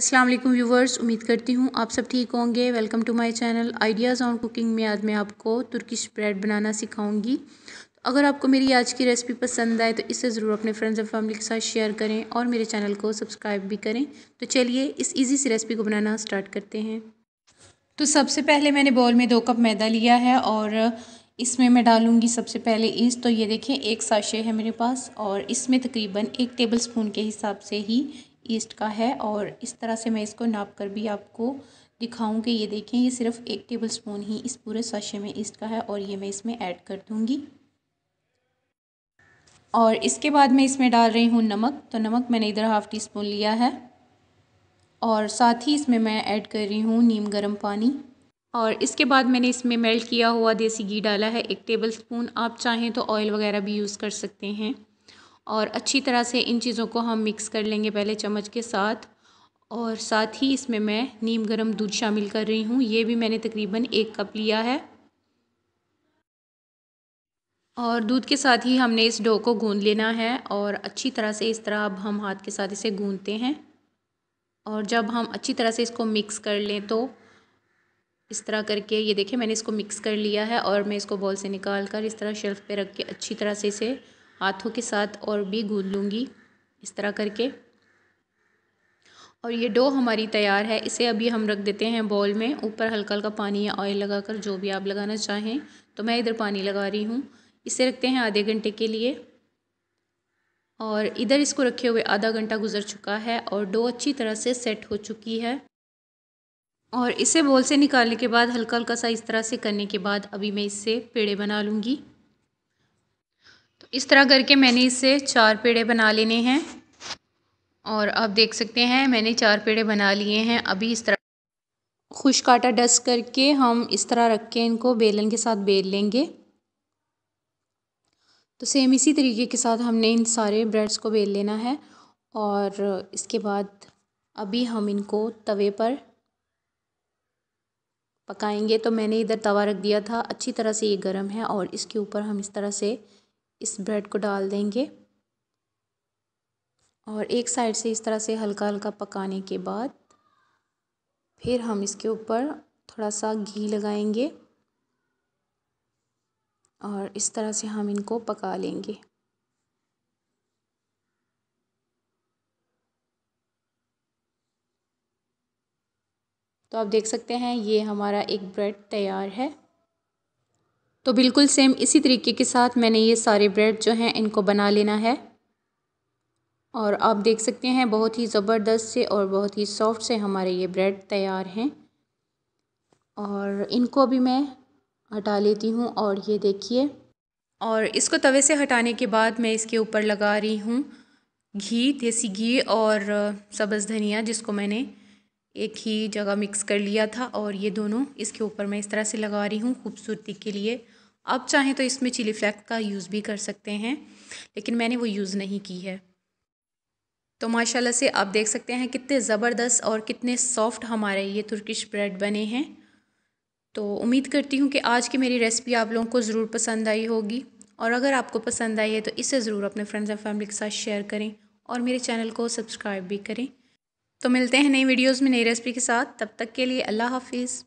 अस्सलाम वालेकुम व्यूवर्स उम्मीद करती हूँ आप सब ठीक होंगे welcome to my channel ideas on cooking में आज मैं आपको तुर्किश ब्रेड बनाना सिखाऊंगी तो अगर आपको मेरी आज की रेसिपी पसंद आए तो इसे ज़रूर अपने फ्रेंड्स और फैमिली के साथ शेयर करें और मेरे चैनल को सब्सक्राइब भी करें तो चलिए इस ईजी सी रेसिपी को बनाना स्टार्ट करते हैं तो सबसे पहले मैंने बॉल में दो कप मैदा लिया है और इसमें मैं डालूंगी सबसे पहले ईस्ट तो ये देखें एक साशे है मेरे पास और इसमें तकरीबन एक टेबल स्पून के हिसाब से ही ईस्ट का है और इस तरह से मैं इसको नाप कर भी आपको दिखाऊँ कि ये देखें ये सिर्फ एक टेबल स्पून ही इस पूरे साशे में ईस्ट का है और ये मैं इसमें ऐड कर दूँगी और इसके बाद मैं इसमें डाल रही हूँ नमक तो नमक मैंने इधर हाफ़ टी स्पून लिया है और साथ ही इसमें मैं ऐड कर रही हूँ नीम गर्म पानी और इसके बाद मैंने इसमें मेल्ट किया हुआ देसी घी डाला है एक टेबल स्पून आप चाहें तो ऑयल वगैरह भी यूज़ कर सकते हैं और अच्छी तरह से इन चीज़ों को हम मिक्स कर लेंगे पहले चम्मच के साथ और साथ ही इसमें मैं नीम गरम दूध शामिल कर रही हूँ ये भी मैंने तकरीबन एक कप लिया है और दूध के साथ ही हमने इस डो को गूंद लेना है और अच्छी तरह से इस तरह अब हम हाथ के साथ इसे गूंदते हैं और जब हम अच्छी तरह से इसको मिक्स कर लें तो इस तरह करके ये देखें मैंने इसको मिक्स कर लिया है और मैं इसको बॉल से निकाल कर इस तरह शेल्फ़ पे रख के अच्छी तरह से इसे हाथों के साथ और भी गूंद लूँगी इस तरह करके और ये डो हमारी तैयार है इसे अभी हम रख देते हैं बॉल में ऊपर हल्का हल्का पानी या ऑयल लगाकर जो भी आप लगाना चाहें तो मैं इधर पानी लगा रही हूँ इसे रखते हैं आधे घंटे के लिए और इधर इसको रखे हुए आधा घंटा गुजर चुका है और डो अच्छी तरह से सेट हो चुकी है और इसे बॉल से निकालने के बाद हल्का हल्का सा इस तरह से करने के बाद अभी मैं इससे पेड़े बना लूँगी इस तरह करके मैंने इससे चार पेड़े बना लेने हैं और आप देख सकते हैं मैंने चार पेड़े बना लिए हैं अभी इस तरह खुश काटा डस्ट करके हम इस तरह रख के इनको बेलन के साथ बेल लेंगे तो सेम इसी तरीके के साथ हमने इन सारे ब्रेड्स को बेल लेना है और इसके बाद अभी हम इनको तवे पर पकाएंगे तो मैंने इधर तवा रख दिया था अच्छी तरह से ये गर्म है और इसके ऊपर हम इस तरह से इस ब्रेड को डाल देंगे और एक साइड से इस तरह से हल्का हल्का पकाने के बाद फिर हम इसके ऊपर थोड़ा सा घी लगाएंगे और इस तरह से हम इनको पका लेंगे तो आप देख सकते हैं ये हमारा एक ब्रेड तैयार है तो बिल्कुल सेम इसी तरीके के साथ मैंने ये सारे ब्रेड जो हैं इनको बना लेना है और आप देख सकते हैं बहुत ही ज़बरदस्त से और बहुत ही सॉफ्ट से हमारे ये ब्रेड तैयार हैं और इनको भी मैं हटा लेती हूँ और ये देखिए और इसको तवे से हटाने के बाद मैं इसके ऊपर लगा रही हूँ घी देसी घी और सब्ज़ धनिया जिसको मैंने एक ही जगह मिक्स कर लिया था और ये दोनों इसके ऊपर मैं इस तरह से लगा रही हूँ खूबसूरती के लिए आप चाहें तो इसमें चिली फ्लैक्स का यूज़ भी कर सकते हैं लेकिन मैंने वो यूज़ नहीं की है तो माशाल्लाह से आप देख सकते हैं कितने ज़बरदस्त और कितने सॉफ्ट हमारे ये तुर्किश ब्रेड बने हैं तो उम्मीद करती हूँ कि आज की मेरी रेसिपी आप लोगों को ज़रूर पसंद आई होगी और अगर आपको पसंद आई है तो इसे ज़रूर अपने फ्रेंड्स एंड फैमिली के साथ शेयर करें और मेरे चैनल को सब्सक्राइब भी करें तो मिलते हैं नई वीडियोज़ में नई रेसिपी के साथ तब तक के लिए अल्लाह हाफिज़